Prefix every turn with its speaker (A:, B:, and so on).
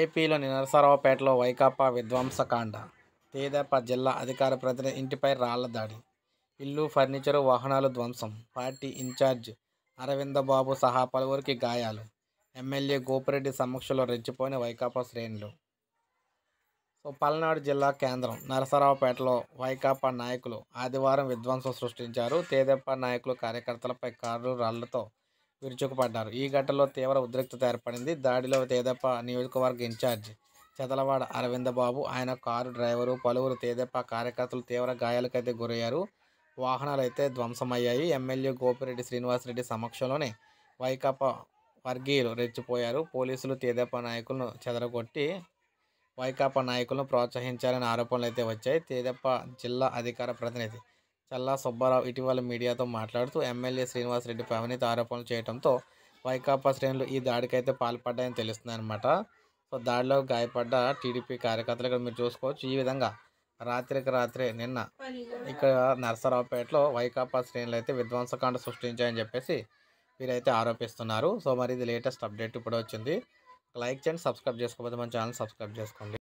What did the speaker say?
A: ఏపీలోని నరసరావుపేటలో వైకాపా విధ్వంసకాండ తేదేప జిల్లా అధికార ప్రతినిధి ఇంటిపై రాళ్ల దాడి ఇల్లు ఫర్నిచరు వాహనాలు ధ్వంసం పార్టీ ఇన్ఛార్జ్ అరవిందబాబు సహా పలువురికి గాయాలు ఎమ్మెల్యే గోపిరెడ్డి సమక్షంలో రెచ్చిపోయిన వైకాపా శ్రేణులు సో పల్నాడు జిల్లా కేంద్రం నరసరావుపేటలో వైకాపా నాయకులు ఆదివారం విధ్వంసం సృష్టించారు తేదేపా నాయకులు కార్యకర్తలపై కారు రాళ్లతో విరుచుకుపడ్డారు ఈ ఘటనలో తీవ్ర ఉద్రిక్తత ఏర్పడింది దాడిలో తేదప్ప నియోజకవర్గ ఇన్ఛార్జ్ చదలవాడ అరవిందబాబు ఆయన కారు డ్రైవరు పలువురు తేదప్ప కార్యకర్తలు తీవ్ర గాయాలకైతే గురయ్యారు వాహనాలు అయితే ధ్వంసమయ్యాయి ఎమ్మెల్యే గోపిరెడ్డి శ్రీనివాసరెడ్డి సమక్షంలోనే వైకాపా వర్గీయులు రెచ్చిపోయారు పోలీసులు తేదప్ప నాయకులను చెదరగొట్టి వైకాపా నాయకులను ప్రోత్సహించారనే ఆరోపణలు అయితే వచ్చాయి తేదప్ప జిల్లా అధికార ప్రతినిధి చల్లా సుబ్బారావు ఇటీవల మీడియాతో మాట్లాడుతూ ఎమ్మెల్యే శ్రీనివాసరెడ్డిపై అవినీతి ఆరోపణలు చేయడంతో వైకాపా శ్రేణులు ఈ దాడికైతే పాల్పడ్డాయని తెలుస్తుంది అనమాట సో దాడిలో గాయపడ్డ టీడీపీ కార్యకర్తలు ఇక్కడ మీరు చూసుకోవచ్చు ఈ విధంగా రాత్రికి రాత్రే నిన్న ఇక్కడ నర్సరావుపేటలో వైకాపా శ్రేణులు అయితే విధ్వంసకాండ సృష్టించాయని చెప్పేసి వీరైతే ఆరోపిస్తున్నారు సో మరి ఇది లేటెస్ట్ అప్డేట్ ఇప్పుడు వచ్చింది లైక్ చేయండి సబ్స్క్రైబ్ చేసుకోకపోతే మన ఛానల్ సబ్స్క్రైబ్ చేసుకోండి